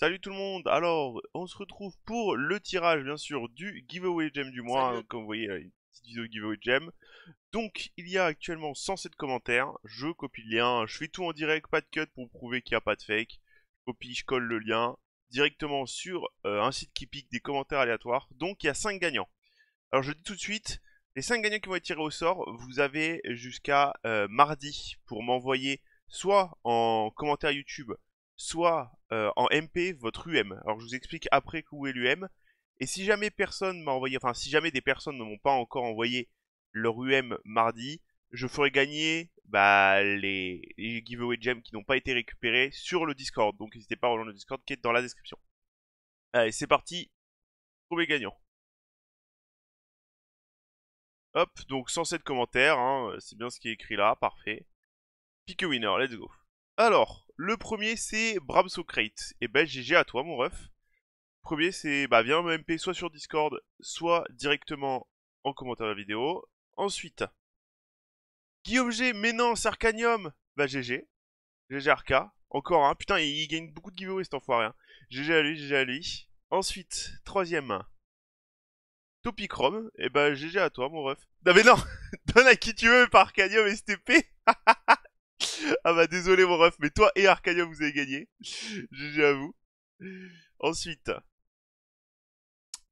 Salut tout le monde, alors on se retrouve pour le tirage bien sûr du giveaway gem du mois, comme vous voyez euh, une petite vidéo giveaway gem. Donc il y a actuellement 107 commentaires, je copie le lien, je fais tout en direct, pas de cut pour prouver qu'il n'y a pas de fake, je copie, je colle le lien directement sur euh, un site qui pique des commentaires aléatoires, donc il y a 5 gagnants. Alors je dis tout de suite, les 5 gagnants qui vont être tirés au sort, vous avez jusqu'à euh, mardi pour m'envoyer soit en commentaire YouTube soit euh, en MP votre UM. Alors je vous explique après où est l'UM. Et si jamais personne m'a envoyé, enfin si jamais des personnes ne m'ont pas encore envoyé leur UM mardi, je ferai gagner bah, les, giveaway gems qui n'ont pas été récupérés sur le Discord. Donc n'hésitez pas à rejoindre le Discord qui est dans la description. Allez, c'est parti. trouvez gagnant. Hop, donc 107 commentaires, hein. c'est bien ce qui est écrit là, parfait. Pick a winner, let's go. Alors, le premier c'est Bram Socrate. Et eh ben GG à toi mon ref. Premier c'est bah viens MP soit sur Discord, soit directement en commentaire de la vidéo. Ensuite, Guillaume G, mais non, Arcanium. Bah GG. GG Arca. Encore un. Hein. Putain, il, gagne beaucoup de giveaway cet enfoiré. Hein. GG à lui, GG à lui. Ensuite, troisième. Topicrom. Et eh ben, GG à toi mon ref. Non mais non Donne à qui tu veux par Arcanium STP Ah bah désolé mon ref, mais toi et Arcadia vous avez gagné. GG à vous. Ensuite,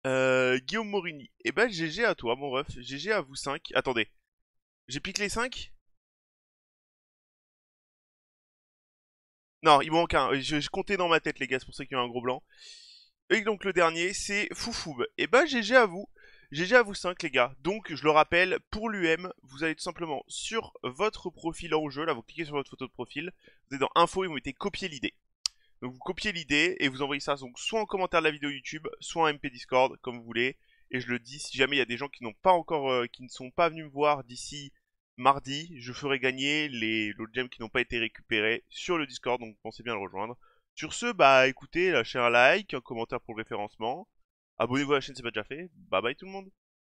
euh, Guillaume Morini. Eh ben GG à toi mon ref, GG à vous 5. Attendez, j'ai piqué les 5 Non, il manque un. Je, comptais dans ma tête les gars, c'est pour ça qu'il y a un gros blanc. Et donc le dernier, c'est Foufoub. Et eh ben GG à vous. GG à vous 5 les gars, donc je le rappelle, pour l'UM, vous allez tout simplement sur votre profil en jeu, là vous cliquez sur votre photo de profil, vous êtes dans info et vous mettez copier l'idée. Donc vous copiez l'idée et vous envoyez ça donc soit en commentaire de la vidéo YouTube, soit en MP Discord, comme vous voulez. Et je le dis, si jamais il y a des gens qui n'ont pas encore, euh, qui ne sont pas venus me voir d'ici mardi, je ferai gagner les de gems qui n'ont pas été récupérés sur le Discord, donc pensez bien le rejoindre. Sur ce, bah écoutez, lâchez un like, un commentaire pour le référencement. Abonnez-vous à la chaîne, si n'est pas déjà fait. Bye bye tout le monde.